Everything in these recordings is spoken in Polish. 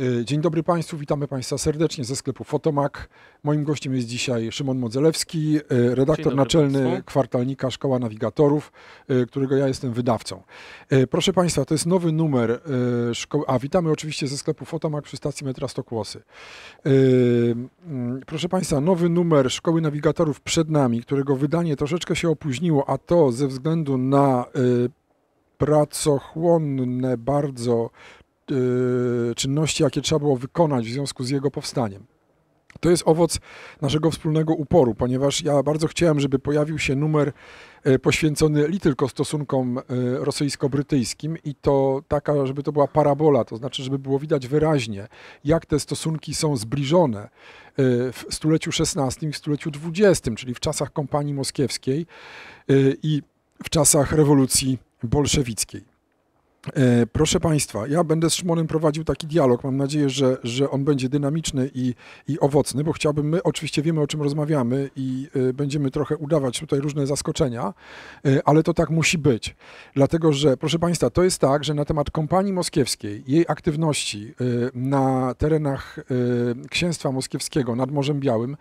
E, dzień dobry Państwu, witamy Państwa serdecznie ze sklepu Fotomak. Moim gościem jest dzisiaj Szymon Modzelewski, e, redaktor naczelny Państwu. kwartalnika Szkoła Nawigatorów, e, którego ja jestem wydawcą. Proszę Państwa, to jest nowy numer szkoły, a witamy oczywiście ze sklepu Fotomak przy stacji metra Stokłosy. Mm, proszę Państwa, nowy numer Szkoły Nawigatorów przed nami, którego wydanie troszeczkę się opóźniło, a to ze względu na pracochłonne bardzo E, czynności, jakie trzeba było wykonać w związku z jego powstaniem. To jest owoc naszego wspólnego uporu, ponieważ ja bardzo chciałem, żeby pojawił się numer e, poświęcony li tylko stosunkom e, rosyjsko-brytyjskim i to taka, żeby to była parabola, to znaczy, żeby było widać wyraźnie, jak te stosunki są zbliżone w stuleciu XVI i w stuleciu XX, czyli w czasach kompanii moskiewskiej i w czasach rewolucji bolszewickiej. E, proszę Państwa, ja będę z Szymonem prowadził taki dialog. Mam nadzieję, że, że on będzie dynamiczny i, i owocny, bo chciałbym, my oczywiście wiemy, o czym rozmawiamy i e, będziemy trochę udawać tutaj różne zaskoczenia, e, ale to tak musi być. Dlatego, że, proszę Państwa, to jest tak, że na temat kompanii moskiewskiej, jej aktywności na terenach Księstwa Moskiewskiego nad Morzem Białym,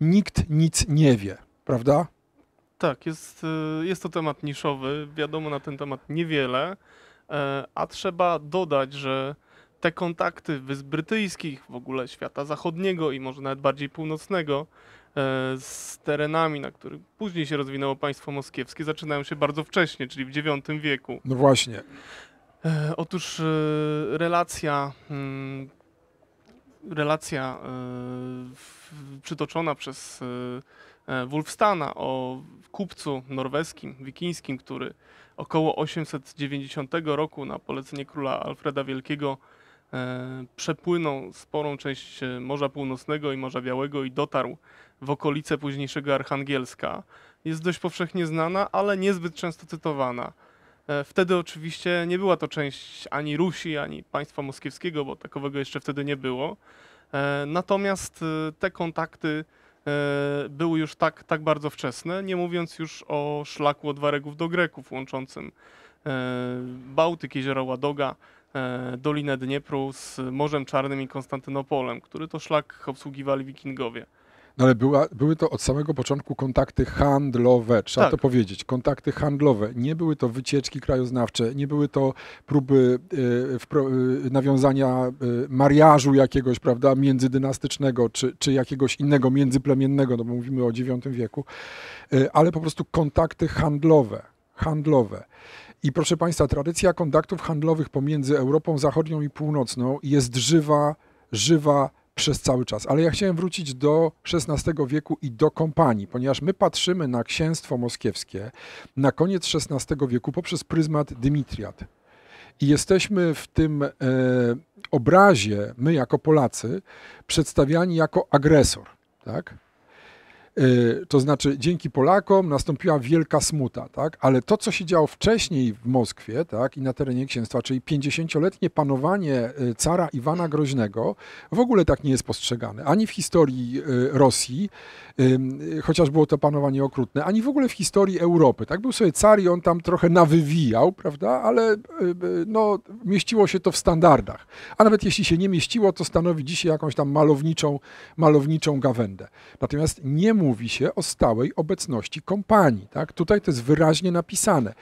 nikt nic nie wie, prawda? Tak, jest, y, jest to temat niszowy, wiadomo na ten temat niewiele, e, a trzeba dodać, że te kontakty wysp brytyjskich, w ogóle świata zachodniego i może nawet bardziej północnego, e, z terenami, na których później się rozwinęło państwo moskiewskie, zaczynają się bardzo wcześnie, czyli w IX wieku. No właśnie. E, otóż relacja, mm, relacja przytoczona przez E, Wulfstana, o kupcu norweskim, wikińskim, który około 890 roku na polecenie króla Alfreda Wielkiego e, przepłynął sporą część e, Morza Północnego i Morza Białego i dotarł w okolice późniejszego Archangielska. Jest dość powszechnie znana, ale niezbyt często cytowana. Wtedy oczywiście nie była to część ani Rusi, ani państwa moskiewskiego, bo takowego jeszcze wtedy nie było. Natomiast te kontakty E, były już tak, tak bardzo wczesne, nie mówiąc już o szlaku od Waregów do Greków łączącym e, Bałtyk, jezioro Ładoga, e, Dolinę Dniepru z Morzem Czarnym i Konstantynopolem, który to szlak obsługiwali wikingowie. No ale była, były to od samego początku kontakty handlowe, trzeba tak. to powiedzieć. Kontakty handlowe. Nie były to wycieczki krajoznawcze, nie były to próby y, y, nawiązania y, mariażu jakiegoś, prawda, międzydynastycznego, czy, czy jakiegoś innego międzyplemiennego, no bo mówimy o IX wieku, y, ale po prostu kontakty handlowe. Handlowe. I proszę Państwa, tradycja kontaktów handlowych pomiędzy Europą Zachodnią i Północną jest żywa, żywa, przez cały czas. Ale ja chciałem wrócić do XVI wieku i do kompanii, ponieważ my patrzymy na księstwo moskiewskie na koniec XVI wieku poprzez pryzmat Dymitriat. I jesteśmy w tym e, obrazie, my jako Polacy, przedstawiani jako agresor. Tak? Y, to znaczy, dzięki Polakom nastąpiła wielka smuta, tak? ale to, co się działo wcześniej w Moskwie tak? i na terenie księstwa, czyli 50-letnie panowanie y, cara Iwana Groźnego, w ogóle tak nie jest postrzegane. Ani w historii y, Rosji, chociaż było to panowanie okrutne, ani w ogóle w historii Europy. Tak? Był sobie car i on tam trochę nawywijał, prawda? ale no, mieściło się to w standardach. A nawet jeśli się nie mieściło, to stanowi dzisiaj jakąś tam malowniczą, malowniczą gawędę. Natomiast nie mówi się o stałej obecności kompanii. Tak? Tutaj to jest wyraźnie napisane.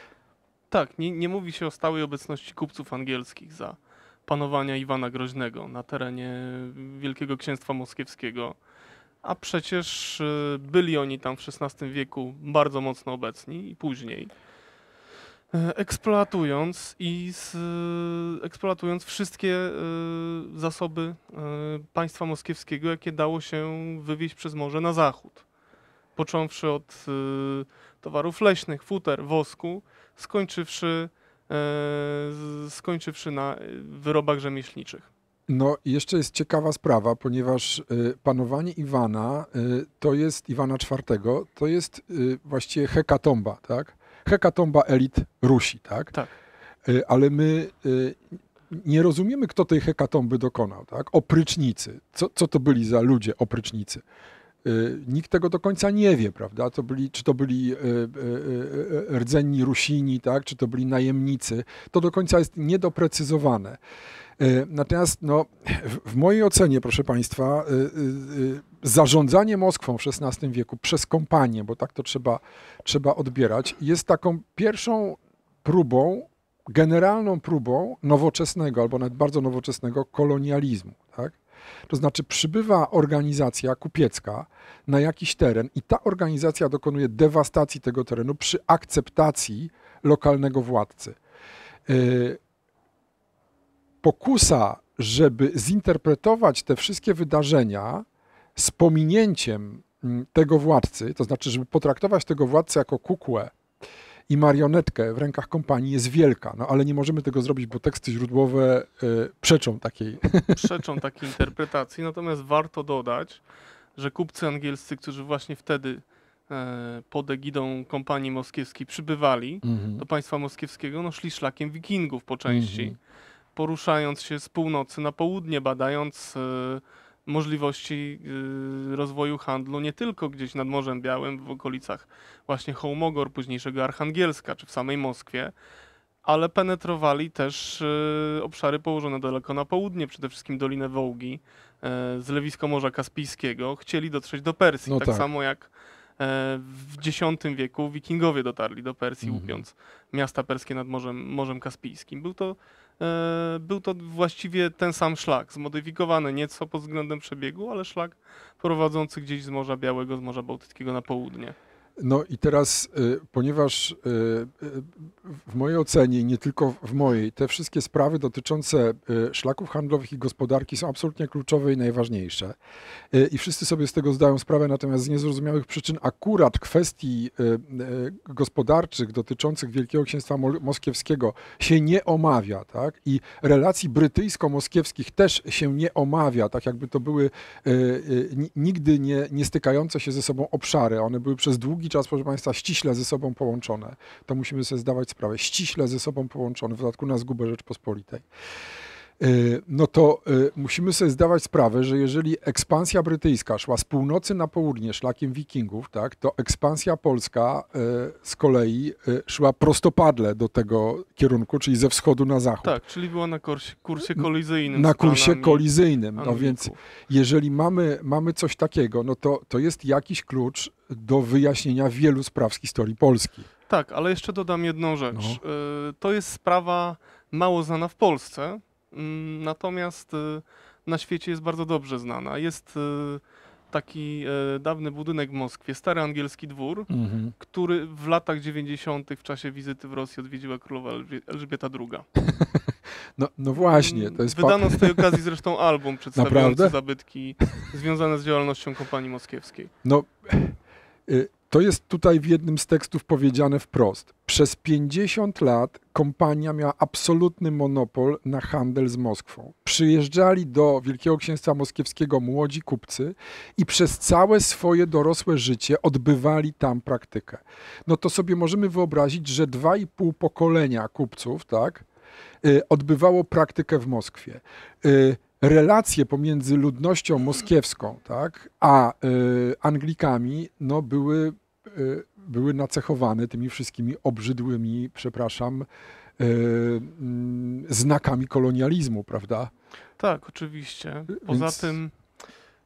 Tak, nie, nie mówi się o stałej obecności kupców angielskich za panowania Iwana Groźnego na terenie Wielkiego Księstwa Moskiewskiego. A przecież y, byli oni tam w XVI wieku bardzo mocno obecni i później y, eksploatując i z, y, eksploatując wszystkie zasoby państwa moskiewskiego, jakie dało się wywieźć przez morze na zachód począwszy od y, towarów leśnych, futer, wosku, skończywszy, e, skończywszy na y, wyrobach rzemieślniczych. No, jeszcze jest ciekawa sprawa, ponieważ y, panowanie Iwana to jest Iwana IV, to jest właściwie hekatomba, tak? Hekatomba elit Rusi, tak? Tak. Ale my nie rozumiemy, kto tej hekatomby dokonał, tak? Oprycznicy. Co, co to byli za ludzie, oprycznicy? Y, nikt tego do końca nie wie, prawda? To byli, czy to byli y, y, rdzenni Rusini, tak? czy to byli najemnicy. To do końca jest niedoprecyzowane. Natomiast no, w mojej ocenie, proszę Państwa, zarządzanie Moskwą w XVI wieku przez kompanię, bo tak to trzeba, trzeba odbierać, jest taką pierwszą próbą, generalną próbą nowoczesnego albo nawet bardzo nowoczesnego kolonializmu. To znaczy przybywa organizacja kupiecka na jakiś teren i ta organizacja dokonuje dewastacji tego terenu przy akceptacji lokalnego władcy. E, pokusa, żeby zinterpretować te wszystkie wydarzenia z pominięciem mm, tego władcy, to znaczy, żeby potraktować tego władcę jako kukłę, i marionetkę w rękach kompanii jest wielka, no ale nie możemy tego zrobić, bo teksty źródłowe y, przeczą takiej. Przeczą takiej interpretacji, natomiast warto dodać, że kupcy angielscy, którzy właśnie wtedy e, pod egidą kompanii moskiewskiej przybywali mhm. do państwa moskiewskiego, no szli szlakiem wikingów po części, mhm. poruszając się z północy na południe, badając y, możliwości y, rozwoju handlu nie tylko gdzieś nad Morzem Białym, w okolicach właśnie Hołmogor, późniejszego Archangielska czy w samej Moskwie, ale penetrowali też y, obszary położone daleko na południe, przede wszystkim Dolinę Wołgi, y, zlewisko Morza Kaspijskiego, chcieli dotrzeć do Persji, no tak, tak samo jak e, w X wieku wikingowie dotarli do Persji, mhm. łupiąc miasta perskie nad Morzem, Morzem Kaspijskim. Był to E, był to właściwie ten sam szlak, zmodyfikowany nieco pod względem przebiegu, ale szlak prowadzący gdzieś z Morza Białego, z Morza Bałtyckiego na południe. No i teraz, y, ponieważ y, y, w mojej ocenie, nie tylko w mojej, te wszystkie sprawy dotyczące szlaków handlowych i gospodarki są absolutnie kluczowe i najważniejsze. I wszyscy sobie z tego zdają sprawę, natomiast z niezrozumiałych przyczyn akurat kwestii gospodarczych dotyczących Wielkiego Księstwa Moskiewskiego się nie omawia, tak? I relacji brytyjsko-moskiewskich też się nie omawia, tak jakby to były nigdy nie, nie stykające się ze sobą obszary. One były przez długi czas, proszę Państwa, ściśle ze sobą połączone. To musimy sobie zdawać sprawę. Ściśle ze sobą połączone, w dodatku na zgubę Rzeczpospolitej. E, no to e, musimy sobie zdawać sprawę, że jeżeli ekspansja brytyjska szła z północy na południe szlakiem wikingów, tak, to ekspansja polska e, z kolei szła prostopadle do tego kierunku, czyli ze wschodu na zachód. Tak, czyli była na kursie, kursie kolizyjnym. Na kursie kolizyjnym. No więc jeżeli mamy, mamy coś takiego, no to, to jest jakiś klucz do wyjaśnienia wielu spraw z historii Polski. Tak, ale jeszcze dodam jedną rzecz. No. To jest sprawa mało znana w Polsce, Mm, natomiast y, na świecie jest bardzo dobrze znana. Jest y, taki e, dawny budynek w Moskwie, stary angielski dwór, mhm. który w latach 90. w czasie wizyty w Rosji odwiedziła królowa Elżbieta II. No, no właśnie, to jest Wydano z tej okazji zresztą album przedstawiający zabytki związane z działalnością kompanii moskiewskiej. No, e, to jest tutaj w jednym z tekstów powiedziane wprost. Przez 50 lat kompania miała absolutny monopol na handel z Moskwą. Przyjeżdżali do Wielkiego Księstwa Moskiewskiego młodzi kupcy i przez całe swoje dorosłe życie odbywali tam praktykę. No to sobie możemy wyobrazić, że dwa i pół pokolenia kupców, tak, y, odbywało praktykę w Moskwie y, relacje pomiędzy ludnością moskiewską tak, a y, Anglikami no, były Y, były nacechowane tymi wszystkimi obrzydłymi, przepraszam, y, mm, znakami kolonializmu, prawda? Tak, oczywiście. Y, Poza Więc... tym,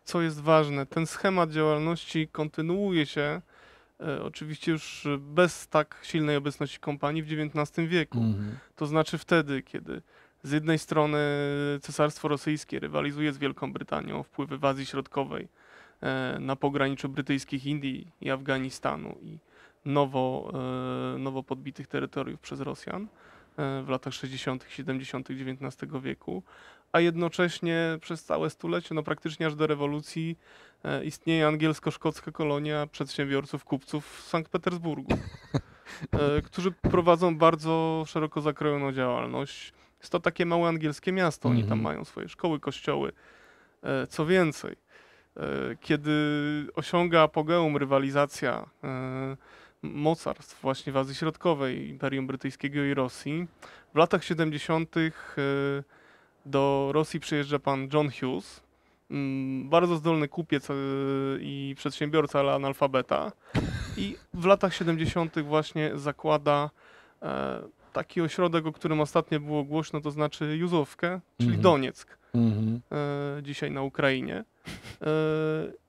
co jest ważne, ten schemat działalności kontynuuje się oczywiście już bez tak silnej obecności kompanii w XIX wieku. Mhm. To znaczy wtedy, kiedy z jednej strony Cesarstwo Rosyjskie rywalizuje z Wielką Brytanią o wpływy w Azji Środkowej, E, na pograniczu brytyjskich Indii i Afganistanu i nowo, e, nowo podbitych terytoriów przez Rosjan e, w latach 60., 70., XIX wieku, a jednocześnie przez całe stulecie, no praktycznie aż do rewolucji, istnieje angielsko-szkocka kolonia przedsiębiorców, kupców w Sankt Petersburgu, którzy prowadzą bardzo szeroko zakrojoną działalność. Jest to takie małe angielskie miasto, oni tam mhm. mają swoje szkoły, kościoły. Co więcej, E, kiedy osiąga apogeum rywalizacja e, mocarstw właśnie w Azji Środkowej, Imperium Brytyjskiego i Rosji, w latach 70. E, do Rosji przyjeżdża pan John Hughes, mm, bardzo zdolny kupiec i przedsiębiorca, ale analfabeta. I w latach 70. właśnie zakłada taki ośrodek, o którym ostatnio było głośno, to znaczy Józowkę, czyli mhm. Donieck Mhm. E, dzisiaj na Ukrainie. E,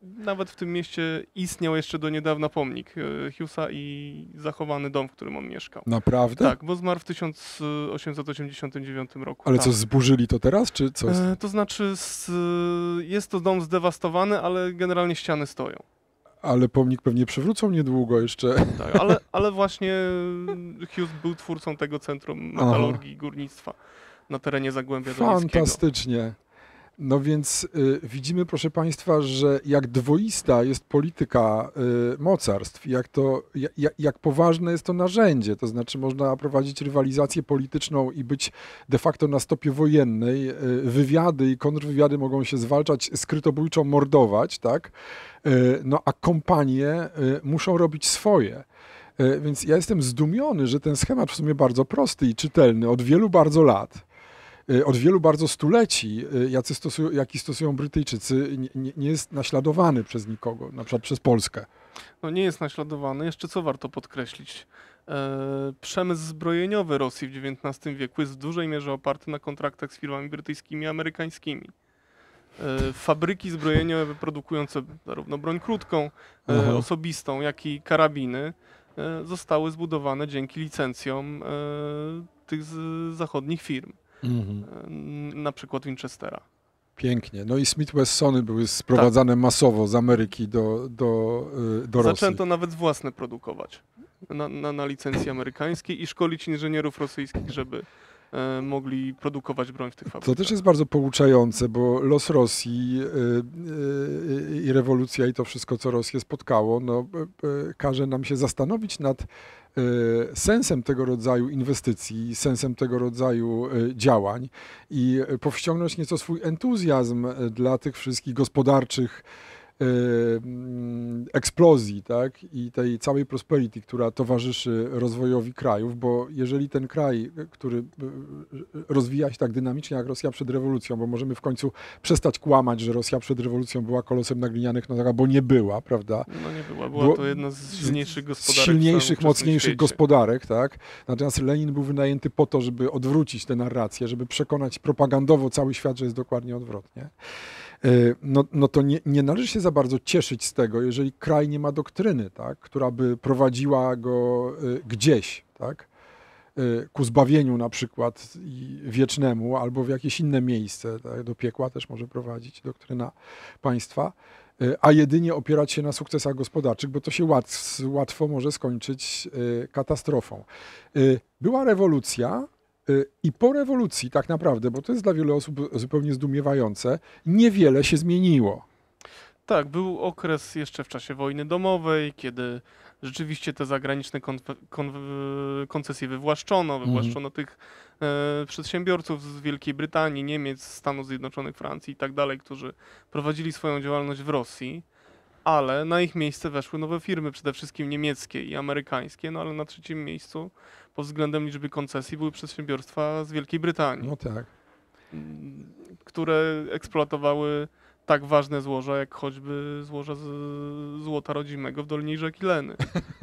nawet w tym mieście istniał jeszcze do niedawna pomnik e, Hughesa i zachowany dom, w którym on mieszkał. Naprawdę? Tak, bo zmarł w 1889 roku. Ale tak. co, zburzyli to teraz, czy co? to znaczy, jest to dom zdewastowany, ale generalnie ściany stoją. Ale pomnik pewnie przywrócą niedługo jeszcze. Tak, ale, ale właśnie Hughes był twórcą tego centrum metalurgii i górnictwa na terenie Zagłębia Fantastycznie. No więc y, widzimy, proszę Państwa, że jak dwoista jest polityka y, mocarstw, jak, to, jak, jak poważne jest to narzędzie, to znaczy można prowadzić rywalizację polityczną i być de facto na stopie wojennej, y, wywiady i kontrwywiady mogą się zwalczać, skrytobójczo mordować, tak? Y, no a kompanie y, muszą robić swoje. Y, więc ja jestem zdumiony, że ten schemat w sumie bardzo prosty i czytelny od wielu bardzo lat Y, od wielu bardzo stuleci, y, jacy stosują, jaki stosują Brytyjczycy, nie, nie jest naśladowany przez nikogo, na przykład przez Polskę. No nie jest naśladowany. Jeszcze co warto podkreślić? E, przemysł zbrojeniowy Rosji w XIX wieku jest w dużej mierze oparty na kontraktach z firmami brytyjskimi i amerykańskimi. E, fabryki zbrojeniowe produkujące zarówno broń krótką, e, Aha. osobistą, jak i karabiny zostały zbudowane dzięki licencjom tych zachodnich firm mhm. na przykład Winchestera. Pięknie. No i Smith Wessony były sprowadzane tak. masowo z Ameryki do, do, e, do Rosji. Zaczęto nawet własne produkować na, na, na licencji amerykańskiej i szkolić inżynierów rosyjskich, żeby e, mogli produkować broń w tych fabrykach. To też jest bardzo pouczające, bo los Rosji e, e, i rewolucja i to wszystko, co Rosję spotkało, no, każe nam się zastanowić nad Y, sensem tego rodzaju inwestycji, sensem tego rodzaju y, działań i y, powściągnąć nieco swój entuzjazm dla tych wszystkich gospodarczych, Y, eksplozji tak? i tej całej prosperity, która towarzyszy rozwojowi krajów, bo jeżeli ten kraj, który y, y, rozwija się tak dynamicznie jak Rosja przed rewolucją, bo możemy w końcu przestać kłamać, że Rosja przed rewolucją była kolosem na glinianych nogach, tak, bo nie była, prawda? No nie była, była bo to jedna z silniejszych gospodarek. Z silniejszych, mocniejszych świecie. gospodarek, tak? Natomiast Lenin był wynajęty po to, żeby odwrócić tę narrację, żeby przekonać propagandowo cały świat, że jest dokładnie odwrotnie. No, no to nie, nie należy się za bardzo cieszyć z tego, jeżeli kraj nie ma doktryny, tak, która by prowadziła go y, gdzieś, tak, y, ku zbawieniu na przykład wiecznemu albo w jakieś inne miejsce, tak, do piekła też może prowadzić doktryna państwa, y, a jedynie opierać się na sukcesach gospodarczych, bo to się łat, łatwo może skończyć katastrofą. Była rewolucja, i po rewolucji, tak naprawdę, bo to jest dla wielu osób zupełnie zdumiewające, niewiele się zmieniło. Tak, był okres jeszcze w czasie wojny domowej, kiedy rzeczywiście te zagraniczne kon kon e, koncesje wywłaszczono, mhm. wywłaszczono mhm. tych e, przedsiębiorców z Wielkiej Brytanii, Niemiec, Stanów Zjednoczonych, Francji i tak dalej, którzy prowadzili swoją działalność w Rosji, ale na ich miejsce weszły nowe firmy, przede wszystkim niemieckie i amerykańskie, no ale na trzecim miejscu pod względem liczby koncesji były przedsiębiorstwa z Wielkiej Brytanii. No tak. Które eksploatowały tak ważne złoża, jak choćby złoża złota rodzimego w Dolinie Rzeki Leny.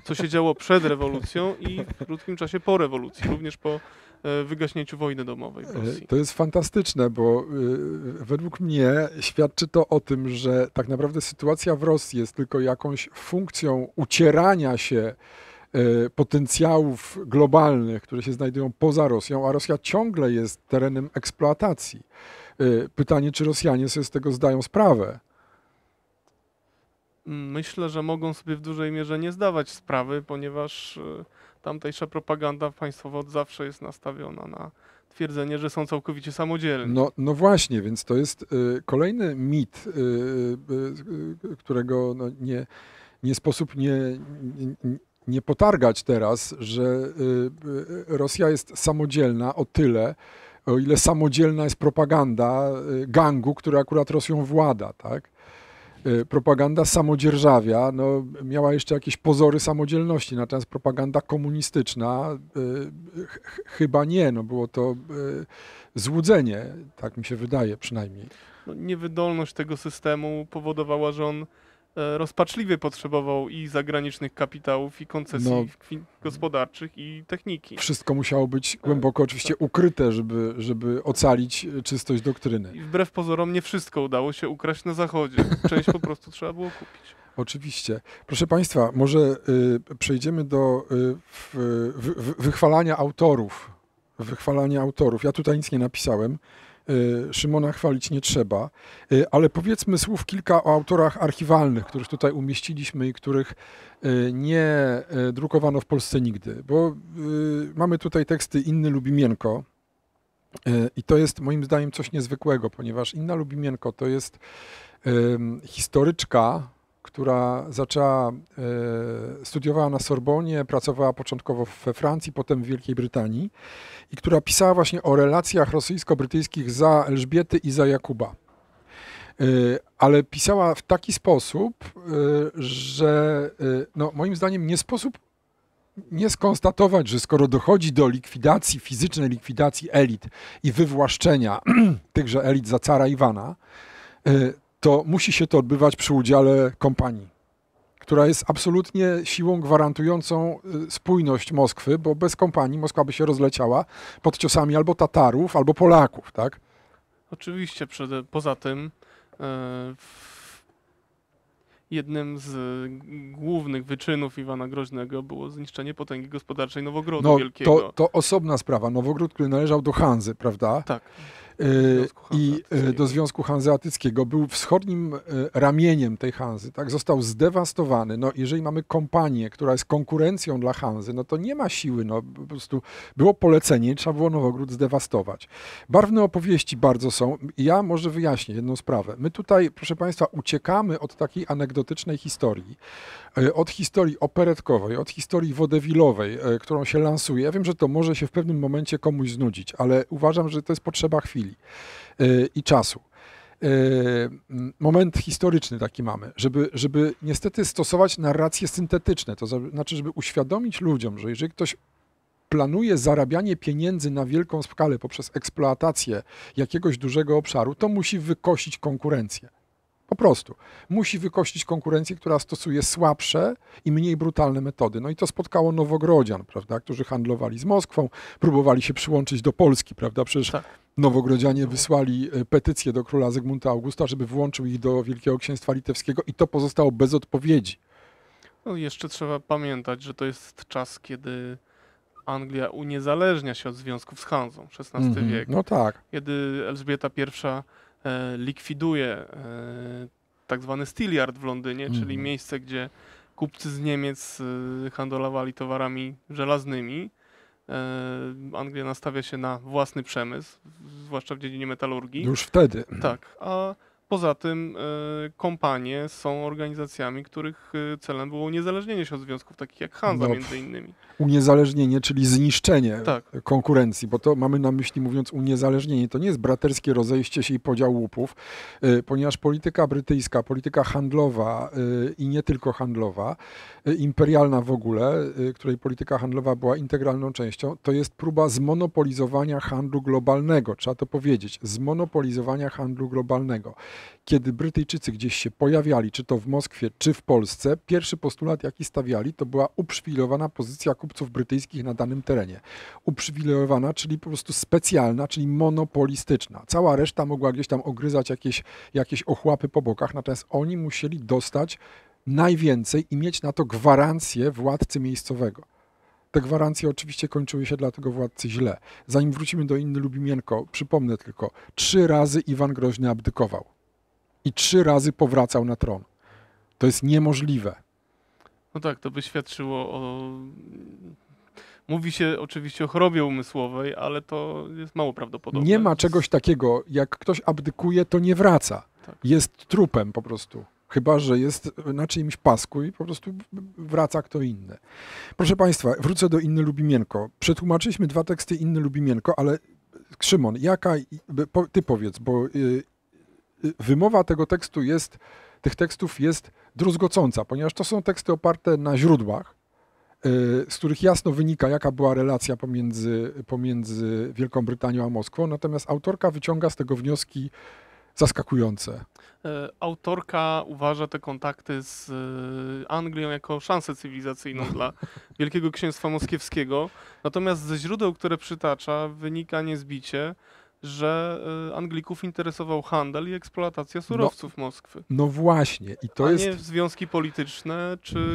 Co się działo przed rewolucją i w krótkim czasie po rewolucji, również po e, wygaśnięciu wojny domowej w e, Rosji. To jest fantastyczne, bo e, według mnie świadczy to o tym, że tak naprawdę sytuacja w Rosji jest tylko jakąś funkcją ucierania się potencjałów globalnych, które się znajdują poza Rosją, a Rosja ciągle jest terenem eksploatacji. Y, pytanie, czy Rosjanie sobie z tego zdają sprawę? Myślę, że mogą sobie w dużej mierze nie zdawać sprawy, ponieważ y, tamtejsza propaganda państwowa od zawsze jest nastawiona na twierdzenie, że są całkowicie samodzielni. No, no właśnie, więc to jest y, kolejny mit, którego no nie, nie sposób nie, nie nie potargać teraz, że Rosja jest samodzielna o tyle, o ile samodzielna jest propaganda y, gangu, który akurat Rosją włada, tak? Y, propaganda samodzierżawia no, miała jeszcze jakieś pozory samodzielności, natomiast propaganda komunistyczna y, ch chyba nie, no, było to złudzenie, tak mi się wydaje przynajmniej. No, niewydolność tego systemu powodowała, że on E, rozpaczliwie potrzebował i zagranicznych kapitałów, i koncesji no, gospodarczych, i techniki. Wszystko musiało być e, głęboko tak. oczywiście tak. ukryte, żeby, żeby ocalić e, czystość doktryny. I wbrew pozorom nie wszystko udało się ukraść na Zachodzie. Część po prostu trzeba było kupić. Oczywiście. Proszę Państwa, może y, przejdziemy do y, w, w, wychwalania autorów. Wychwalania autorów. Ja tutaj nic nie napisałem. Y, Szymona chwalić nie trzeba, y, ale powiedzmy słów kilka o autorach archiwalnych, których tutaj umieściliśmy i których y, nie drukowano w Polsce nigdy, bo mamy tutaj teksty Inny Lubimienko, i to jest moim zdaniem coś niezwykłego, ponieważ Inna Lubimienko to jest historyczka która zaczęła, e, studiowała na Sorbonie, pracowała początkowo we Francji, potem w Wielkiej Brytanii i która pisała właśnie o relacjach rosyjsko-brytyjskich za Elżbiety i za Jakuba. E, ale pisała w taki sposób, e, że no, moim zdaniem nie sposób nie skonstatować, że skoro dochodzi do likwidacji, fizycznej likwidacji elit i wywłaszczenia tychże elit za cara Iwana, to musi się to odbywać przy udziale kompanii, która jest absolutnie siłą gwarantującą y, spójność Moskwy, bo bez kompanii Moskwa by się rozleciała pod ciosami albo Tatarów, albo Polaków, tak? Oczywiście, poza tym e, jednym z głównych wyczynów Iwana Groźnego było zniszczenie potęgi gospodarczej Nowogrodu no, Wielkiego. To, to osobna sprawa. Nowogród, który należał do Hanzy, prawda? Tak i e, do Związku Hanzeatyckiego. Był wschodnim e, ramieniem tej Hanzy, tak? Został zdewastowany. No, jeżeli mamy kompanię, która jest konkurencją dla Hanzy, no to nie ma siły. No, po prostu było polecenie i trzeba było Nowogród zdewastować. Barwne opowieści bardzo są. Ja może wyjaśnię jedną sprawę. My tutaj, proszę Państwa, uciekamy od takiej anegdotycznej historii, e, od historii operetkowej, od historii wodewilowej, którą się lansuje. Ja wiem, że to może się w pewnym momencie komuś znudzić, ale uważam, że to jest potrzeba chwili chwili e, i czasu. E, moment historyczny taki mamy, żeby, żeby niestety stosować narracje syntetyczne, to znaczy, żeby uświadomić ludziom, że jeżeli ktoś planuje zarabianie pieniędzy na wielką skalę poprzez eksploatację jakiegoś dużego obszaru, to musi wykosić konkurencję. Po prostu. Musi wykościć konkurencję, która stosuje słabsze i mniej brutalne metody. No i to spotkało Nowogrodzian, prawda, którzy handlowali z Moskwą, próbowali się przyłączyć do Polski, prawda, przecież tak. Nowogrodzianie wysłali e, petycję do króla Zygmunta Augusta, żeby włączył ich do Wielkiego Księstwa Litewskiego i to pozostało bez odpowiedzi. No jeszcze trzeba pamiętać, że to jest czas, kiedy Anglia uniezależnia się od związków z Hanzą, XVI mm -hmm. wiek. No tak. Kiedy Elżbieta I E, likwiduje e, tak zwany Stiliard w Londynie, czyli mhm. miejsce, gdzie kupcy z Niemiec e, handlowali towarami żelaznymi. Anglia nastawia się na własny przemysł, zwłaszcza w dziedzinie metalurgii. Już wtedy. Tak, a Poza tym e, kompanie są organizacjami, których e, celem było uniezależnienie się od związków takich jak Hanza no, między innymi. Uniezależnienie, czyli zniszczenie tak. konkurencji, bo to mamy na myśli mówiąc uniezależnienie. To nie jest braterskie rozejście się i podział łupów, e, ponieważ polityka brytyjska, polityka handlowa i nie tylko handlowa, imperialna w ogóle, której polityka handlowa była integralną częścią, to jest próba zmonopolizowania handlu globalnego, trzeba to powiedzieć, zmonopolizowania handlu globalnego. Kiedy Brytyjczycy gdzieś się pojawiali, czy to w Moskwie, czy w Polsce, pierwszy postulat, jaki stawiali, to była uprzywilejowana pozycja kupców brytyjskich na danym terenie. Uprzywilejowana, czyli po prostu specjalna, czyli monopolistyczna. Cała reszta mogła gdzieś tam ogryzać jakieś, jakieś ochłapy po bokach, natomiast oni musieli dostać najwięcej i mieć na to gwarancję władcy miejscowego. Te gwarancje oczywiście kończyły się dla tego władcy źle. Zanim wrócimy do Inny Lubimienko, przypomnę tylko, trzy razy Iwan Groźny abdykował i trzy razy powracał na tron. To jest niemożliwe. No tak, to by świadczyło o. Mówi się oczywiście o chorobie umysłowej, ale to jest mało prawdopodobne. Nie ma czegoś takiego. Jak ktoś abdykuje, to nie wraca. Tak. Jest trupem po prostu. Chyba, że jest na czyimś pasku i po prostu wraca kto inny. Proszę Państwa, wrócę do Inny Lubimienko. Przetłumaczyliśmy dwa teksty Inny Lubimienko, ale Szymon, jaka, ty powiedz, bo y, wymowa tego tekstu jest, tych tekstów jest druzgocąca, ponieważ to są teksty oparte na źródłach, e, z których jasno wynika, jaka była relacja pomiędzy, pomiędzy Wielką Brytanią a Moskwą, natomiast autorka wyciąga z tego wnioski zaskakujące. E, autorka uważa te kontakty z e, Anglią jako szansę cywilizacyjną no. dla Wielkiego Księstwa Moskiewskiego, natomiast ze źródeł, które przytacza, wynika niezbicie, że y, Anglików interesował handel i eksploatacja no. surowców no, Moskwy. No właśnie, i to a jest. Nie związki polityczne czy.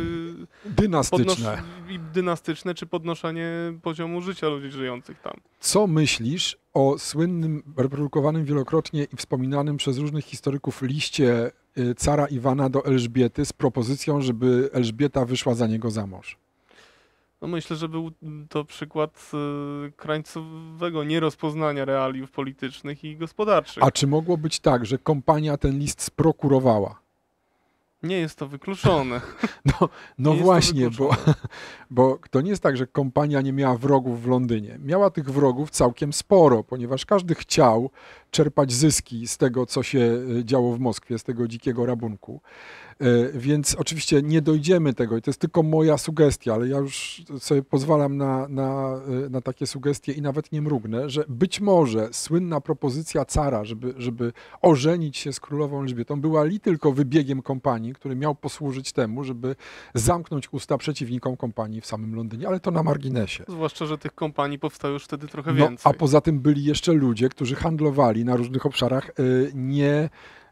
Dynastyczne. Podnos... Dynastyczne, czy podnoszenie poziomu życia ludzi żyjących tam. Co myślisz o słynnym, reprodukowanym wielokrotnie i wspominanym przez różnych historyków liście y, cara Iwana do Elżbiety z propozycją, żeby Elżbieta wyszła za niego za mąż? No myślę, że był to przykład y, krańcowego nierozpoznania realiów politycznych i gospodarczych. A czy mogło być tak, że kompania ten list sprokurowała? Nie jest to wykluczone. No, no właśnie, bo, bo to nie jest tak, że kompania nie miała wrogów w Londynie. Miała tych wrogów całkiem sporo, ponieważ każdy chciał czerpać zyski z tego, co się e, działo w Moskwie, z tego dzikiego rabunku. E, więc oczywiście nie dojdziemy tego i to jest tylko moja sugestia, ale ja już sobie pozwalam na, na, e, na takie sugestie i nawet nie mrugnę, że być może słynna propozycja cara, żeby, żeby ożenić się z królową Elżbietą, była li tylko wybiegiem kompanii, który miał posłużyć temu, żeby zamknąć usta przeciwnikom kompanii w samym Londynie, ale to na marginesie. Zwłaszcza, że tych kompanii powstało już wtedy trochę no, więcej. A poza tym byli jeszcze ludzie, którzy handlowali na różnych obszarach y, nie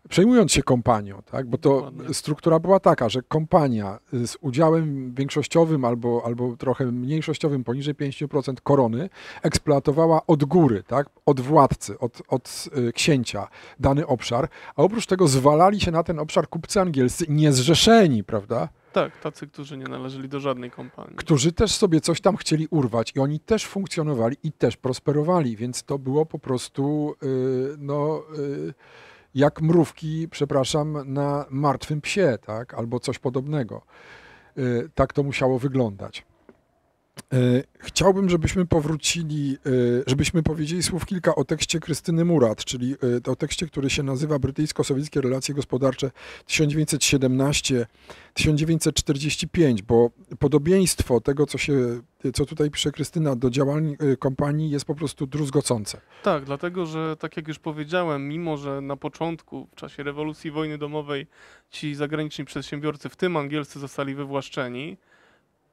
przejmując się kompanią, tak? bo to Dokładnie. struktura była taka, że kompania y, z udziałem większościowym albo, albo trochę mniejszościowym poniżej 5% korony eksploatowała od góry, tak? od władcy, od, od y, księcia dany obszar, a oprócz tego zwalali się na ten obszar kupcy angielscy niezrzeszeni, prawda? Tak, tacy, którzy nie należeli do żadnej kompanii. Którzy też sobie coś tam chcieli urwać i oni też funkcjonowali i też prosperowali, więc to było po prostu, yy, no... Yy, jak mrówki, przepraszam, na martwym psie, tak? albo coś podobnego. Y, tak to musiało wyglądać. E, chciałbym, żebyśmy powrócili, e, żebyśmy powiedzieli słów kilka o tekście Krystyny Murat, czyli e, o tekście, który się nazywa Brytyjsko-Sowieckie Relacje Gospodarcze 1917-1945, bo podobieństwo tego, co, się, co tutaj pisze Krystyna do działań kompanii jest po prostu druzgocące. Tak, dlatego, że tak jak już powiedziałem, mimo że na początku, w czasie rewolucji wojny domowej, ci zagraniczni przedsiębiorcy, w tym angielscy, zostali wywłaszczeni,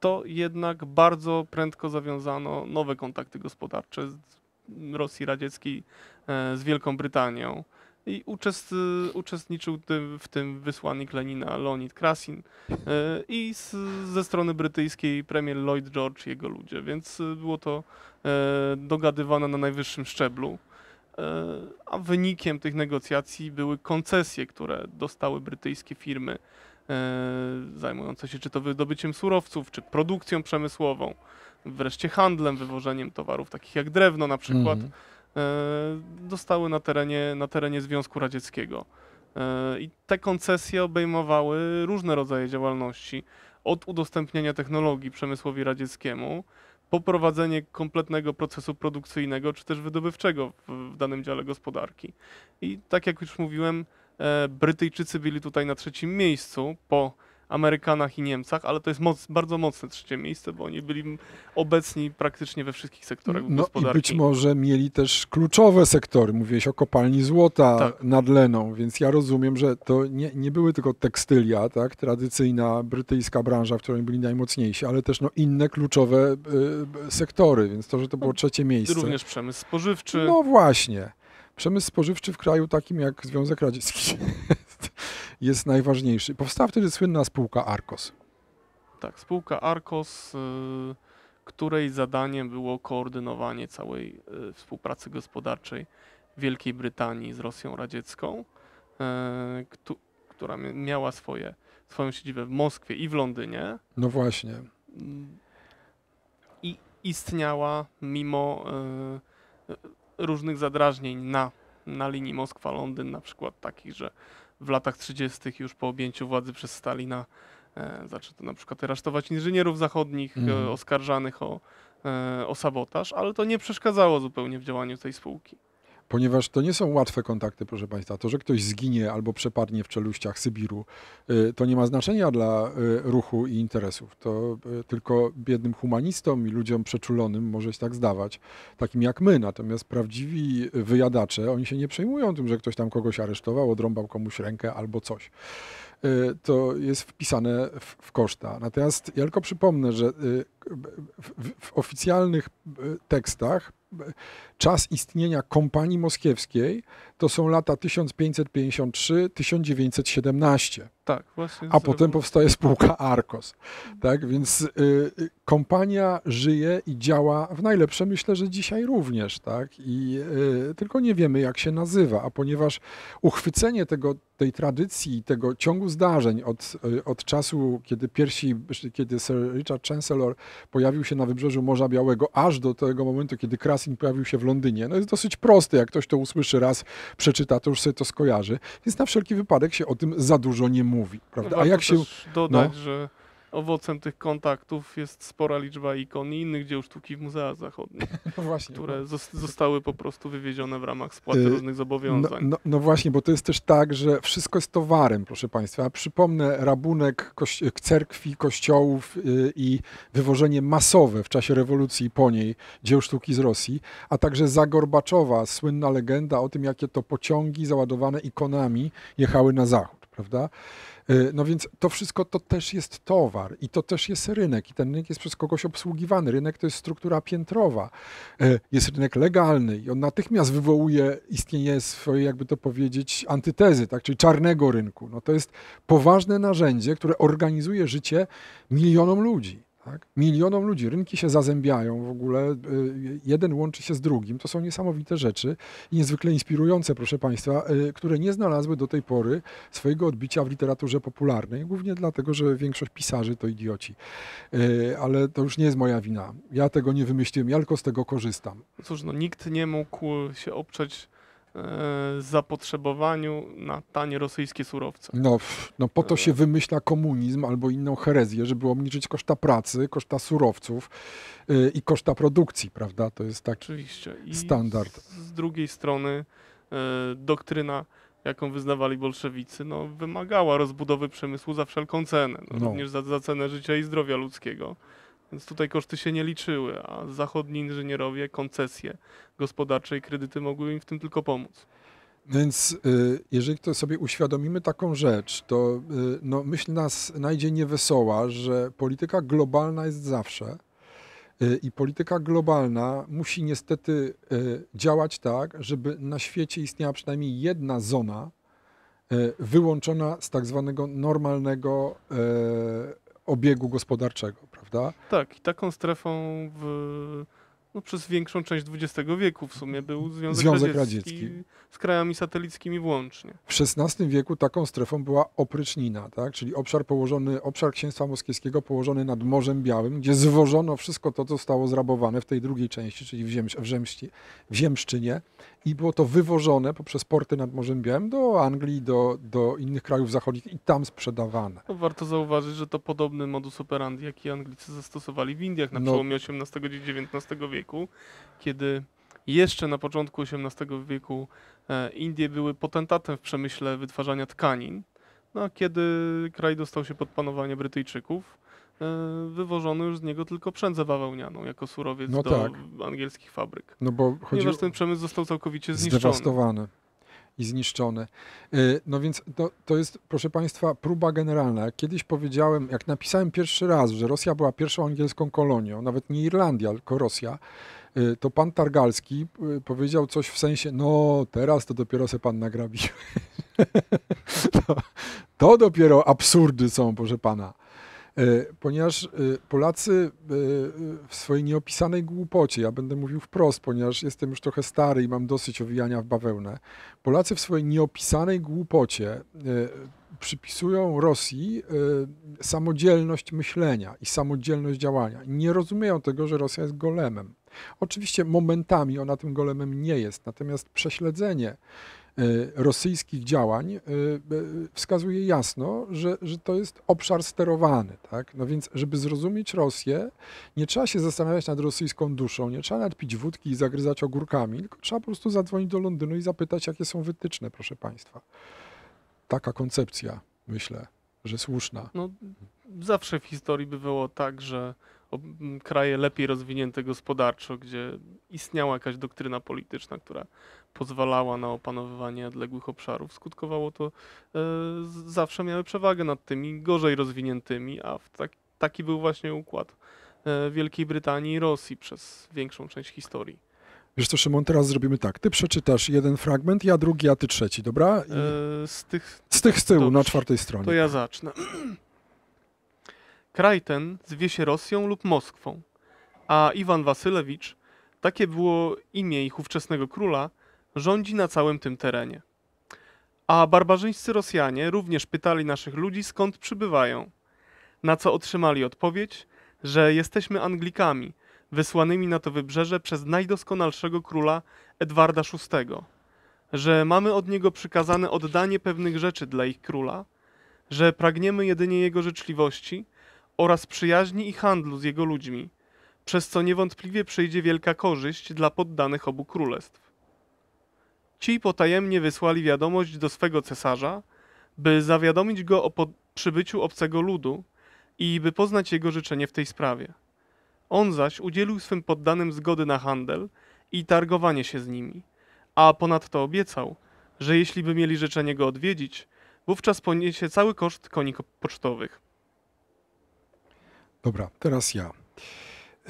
to jednak bardzo prędko zawiązano nowe kontakty gospodarcze z Rosji Radzieckiej e, z Wielką Brytanią. I e, uczestniczył w tym wysłannik Lenina Leonid Krasin e, i z, ze strony brytyjskiej premier Lloyd George i jego ludzie, więc było to dogadywane na najwyższym szczeblu. A wynikiem tych negocjacji były koncesje, które dostały brytyjskie firmy E, zajmujące się czy to wydobyciem surowców, czy produkcją przemysłową, wreszcie handlem, wywożeniem towarów takich jak drewno na przykład, mhm. E, dostały na terenie, na terenie Związku Radzieckiego. E, I te koncesje obejmowały różne rodzaje działalności, od udostępniania technologii przemysłowi radzieckiemu, poprowadzenie kompletnego procesu produkcyjnego czy też wydobywczego w, w danym dziale gospodarki. I tak jak już mówiłem, E, Brytyjczycy byli tutaj na trzecim miejscu po Amerykanach i Niemcach, ale to jest moc, bardzo mocne trzecie miejsce, bo oni byli obecni praktycznie we wszystkich sektorach no gospodarki. I być może mieli też kluczowe sektory. Mówiłeś o kopalni złota tak. nad Leną, więc ja rozumiem, że to nie, nie były tylko tekstylia, tak, tradycyjna brytyjska branża, w której byli najmocniejsi, ale też no, inne kluczowe y, sektory, więc to, że to było trzecie miejsce. Również przemysł spożywczy. No właśnie. Przemysł spożywczy w kraju takim jak Związek Radziecki jest, jest najważniejszy. Powstała wtedy słynna spółka Arkos. Tak, spółka Arkos, y, której zadaniem było koordynowanie całej y, współpracy gospodarczej Wielkiej Brytanii z Rosją Radziecką, y, która miała swoje, swoją siedzibę w Moskwie i w Londynie. No właśnie. Mm, I istniała mimo różnych zadrażnień na, na linii Moskwa-Londyn, na przykład takich, że w latach 30. już po objęciu władzy przez Stalina e, zaczęto na przykład aresztować inżynierów zachodnich mm. e, mhm. oskarżanych o, e, o sabotaż, ale to nie przeszkadzało zupełnie w działaniu tej spółki ponieważ to nie są łatwe kontakty, proszę Państwa. To, że ktoś zginie albo przepadnie w czeluściach Sybiru, y, to nie ma znaczenia dla y, ruchu i interesów. To y, tylko biednym humanistom i ludziom przeczulonym może się tak zdawać, takim jak my. Natomiast prawdziwi wyjadacze, oni się nie przejmują tym, że ktoś tam kogoś aresztował, odrąbał komuś rękę albo coś to jest wpisane w, koszta. Natomiast ja tylko przypomnę, że w, w oficjalnych tekstach czas istnienia kompanii moskiewskiej to są lata 1553-1917. Tak, właśnie. A potem powstaje spółka Arcos. Tak, więc y, y, kompania żyje i działa w najlepsze, myślę, że dzisiaj również, tak? I y, tylko nie wiemy, jak się nazywa, a ponieważ uchwycenie tego, tej tradycji, tego ciągu zdarzeń od, y, od czasu, kiedy pierwsi, kiedy Sir Richard Chancellor pojawił się na wybrzeżu Morza Białego, aż do tego momentu, kiedy Krasin pojawił się w Londynie, no jest dosyć prosty, jak ktoś to usłyszy raz, przeczyta, to już sobie to skojarzy. Więc na wszelki wypadek się o tym za dużo nie mówi. Prawda? A jak się. Dodać, no, że owocem tych kontaktów jest spora liczba ikon i innych dzieł sztuki w muzeach zachodnich, no właśnie, które no. zostały po prostu wywiezione w ramach spłaty yy, różnych zobowiązań. No, no, no, właśnie, bo to jest też tak, że wszystko jest towarem, proszę Państwa. Przypomnę rabunek kości cerkwi, kościołów yy, i wywożenie masowe w czasie rewolucji po niej dzieł sztuki z Rosji, a także Zagorbaczowa, słynna legenda o tym, jakie to pociągi załadowane ikonami jechały na zachód, prawda? Y, no więc to wszystko to też jest towar i to też jest rynek i ten rynek jest przez kogoś obsługiwany. Rynek to jest struktura piętrowa. Y, jest rynek legalny i on natychmiast wywołuje istnienie swojej, jakby to powiedzieć, antytezy, tak? czyli czarnego rynku. No to jest poważne narzędzie, które organizuje życie milionom ludzi. Tak? Milionom ludzi. Rynki się zazębiają w ogóle, y, jeden łączy się z drugim. To są niesamowite rzeczy i niezwykle inspirujące, proszę Państwa, y, które nie znalazły do tej pory swojego odbicia w literaturze popularnej, głównie dlatego, że większość pisarzy to idioci. Y, ale to już nie jest moja wina. Ja tego nie wymyśliłem, ja tylko z tego korzystam. No cóż, no nikt nie mógł się oprzeć E, zapotrzebowaniu na tanie rosyjskie surowce. No, no po to e. się wymyśla komunizm albo inną herezję, żeby obniżyć koszta pracy, koszta surowców e, i koszta produkcji, prawda? To jest taki Oczywiście. I standard. Z drugiej strony doktryna, jaką wyznawali bolszewicy, no, wymagała rozbudowy przemysłu za wszelką cenę, no, no. również za, za cenę życia i zdrowia ludzkiego. Więc tutaj koszty się nie liczyły, a zachodni inżynierowie koncesje gospodarcze i kredyty mogły im w tym tylko pomóc. Więc y, jeżeli to sobie uświadomimy taką rzecz, to y, no, myśl nas najdzie niewesoła, że polityka globalna jest zawsze y, i polityka globalna musi niestety działać tak, żeby na świecie istniała przynajmniej jedna zona wyłączona z tak zwanego normalnego obiegu gospodarczego, prawda? Tak, i taką strefą w no, przez większą część XX wieku w sumie był Związek, Związek Radziecki, Radziecki, z krajami satelickimi włącznie. W XVI wieku taką strefą była oprycznina, tak? czyli obszar położony, obszar księstwa moskiewskiego położony nad Morzem Białym, gdzie zwożono wszystko to, co zostało zrabowane w tej drugiej części, czyli w, ziem, w, Ziemści, w Ziemszczynie i było to wywożone poprzez porty nad Morzem Białym do Anglii, do, do innych krajów zachodnich i tam sprzedawane. No, warto zauważyć, że to podobny modus operandi, jaki Anglicy zastosowali w Indiach na no, przełomie XVIII i XIX wieku wieku, kiedy jeszcze na początku XVIII wieku e, Indie były potentatem w przemyśle wytwarzania tkanin. No, a kiedy kraj dostał się pod panowanie Brytyjczyków, e, wywożono już z niego tylko przędzę bawełnianą jako surowiec no do tak. angielskich fabryk. No bo chodzi... Ponieważ ten przemysł został całkowicie zniszczony. Zdewastowany i zniszczone. E, no więc to, to jest, proszę Państwa, próba generalna. Kiedyś powiedziałem, jak napisałem pierwszy raz, że Rosja była pierwszą angielską kolonią, nawet nie Irlandia, tylko Rosja, e, to pan Targalski e, powiedział coś w sensie, no teraz to dopiero se pan nagrabił. to, to dopiero absurdy są, proszę pana. E, ponieważ e, Polacy e, w swojej nieopisanej głupocie, ja będę mówił wprost, ponieważ jestem już trochę stary i mam dosyć owijania w bawełnę, Polacy w swojej nieopisanej głupocie przypisują Rosji samodzielność myślenia i samodzielność działania. Nie rozumieją tego, że Rosja jest golemem. Oczywiście momentami ona tym golemem nie jest, natomiast prześledzenie E, rosyjskich działań e, e, wskazuje jasno, że, że to jest obszar sterowany. Tak? No więc, żeby zrozumieć Rosję, nie trzeba się zastanawiać nad rosyjską duszą, nie trzeba nadpić wódki i zagryzać ogórkami, tylko trzeba po prostu zadzwonić do Londynu i zapytać, jakie są wytyczne, proszę Państwa. Taka koncepcja, myślę, że słuszna. No, zawsze w historii bywało tak, że kraje lepiej rozwinięte gospodarczo, gdzie istniała jakaś doktryna polityczna, która pozwalała na opanowywanie odległych obszarów, skutkowało to e, zawsze miały przewagę nad tymi gorzej rozwiniętymi, a tak, taki był właśnie układ e, Wielkiej Brytanii i Rosji przez większą część historii. Wiesz co, Szymon, teraz zrobimy tak. Ty przeczytasz jeden fragment, ja drugi, a ty trzeci, dobra? I... E, z, tych... z tych z tyłu, Dobrze. na czwartej stronie. To ja zacznę. Kraj ten zwie się Rosją lub Moskwą, a Iwan Wasylewicz, takie było imię ich ówczesnego króla, rządzi na całym tym terenie. A barbarzyńscy Rosjanie również pytali naszych ludzi, skąd przybywają. Na co otrzymali odpowiedź, że jesteśmy Anglikami, wysłanymi na to wybrzeże przez najdoskonalszego króla Edwarda VI, że mamy od niego przykazane oddanie pewnych rzeczy dla ich króla, że pragniemy jedynie jego życzliwości oraz przyjaźni i handlu z jego ludźmi, przez co niewątpliwie przyjdzie wielka korzyść dla poddanych obu królestw. Ci potajemnie wysłali wiadomość do swego cesarza, by zawiadomić go o przybyciu obcego ludu i by poznać jego życzenie w tej sprawie. On zaś udzielił swym poddanym zgody na handel i targowanie się z nimi, a ponadto obiecał, że jeśli by mieli życzenie go odwiedzić, wówczas poniesie cały koszt koni pocztowych. Dobra, teraz ja.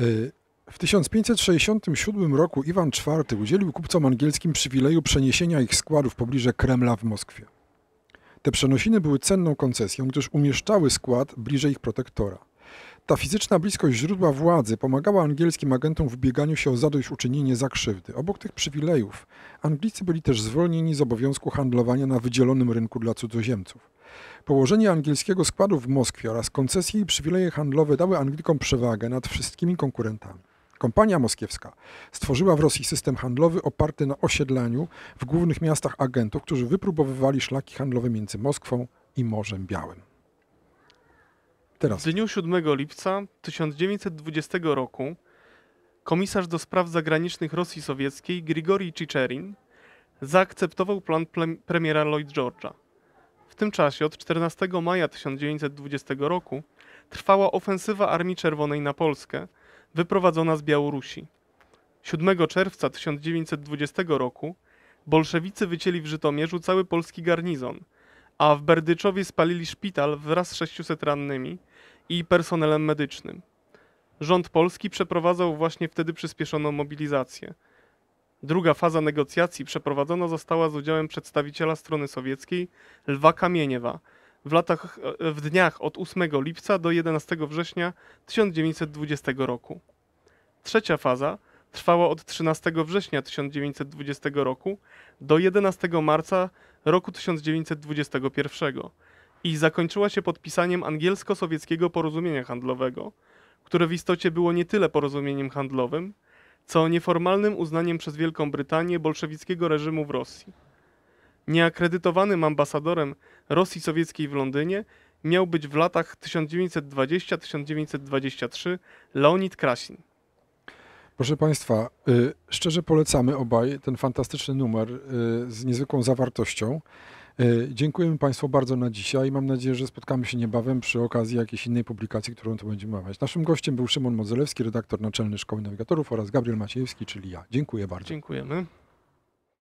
Y, w 1567 roku Iwan IV udzielił kupcom angielskim przywileju przeniesienia ich składów pobliże Kremla w Moskwie. Te przenosiny były cenną koncesją, gdyż umieszczały skład bliżej ich protektora. Ta fizyczna bliskość źródła władzy pomagała angielskim agentom w ubieganiu się o zadośćuczynienie za krzywdy. Obok tych przywilejów Anglicy byli też zwolnieni z obowiązku handlowania na wydzielonym rynku dla cudzoziemców. Położenie angielskiego składu w Moskwie oraz koncesje i przywileje handlowe dały Anglikom przewagę nad wszystkimi konkurentami. Kompania moskiewska stworzyła w Rosji system handlowy oparty na osiedlaniu w głównych miastach agentów, którzy wypróbowywali szlaki handlowe między Moskwą i Morzem Białym. Teraz. W dniu 7 lipca 1920 roku komisarz do spraw zagranicznych Rosji Sowieckiej Grigori Chicherin zaakceptował plan premiera Lloyd George'a. W tym czasie od 14 maja 1920 roku trwała ofensywa Armii Czerwonej na Polskę – wyprowadzona z Białorusi. 7 czerwca 1920 roku bolszewicy wycięli w Żytomierzu cały polski garnizon, a w Berdyczowie spalili szpital wraz z 600 rannymi i personelem medycznym. Rząd polski przeprowadzał właśnie wtedy przyspieszoną mobilizację. Druga faza negocjacji przeprowadzona została z udziałem przedstawiciela strony sowieckiej Lwa Kamieniewa, w latach, e, w dniach od 8 lipca do 11 września 1920 roku. Trzecia faza trwała od 13 września 1920 roku do 11 marca roku 1921 i zakończyła się podpisaniem angielsko-sowieckiego porozumienia handlowego, które w istocie było nie tyle porozumieniem handlowym, co nieformalnym uznaniem przez Wielką Brytanię bolszewickiego reżimu w Rosji nieakredytowanym ambasadorem Rosji Sowieckiej w Londynie miał być w latach 1920-1923 Leonid Krasin. Proszę Państwa, y, szczerze polecamy obaj ten fantastyczny numer y, z niezwykłą zawartością. Y, dziękujemy Państwu bardzo na dzisiaj. Mam nadzieję, że spotkamy się niebawem przy okazji jakiejś innej publikacji, którą tu będziemy omawiać. Naszym gościem był Szymon Modzelewski, redaktor naczelny Szkoły Nawigatorów oraz Gabriel Maciejewski, czyli ja. Dziękuję bardzo. Dziękujemy.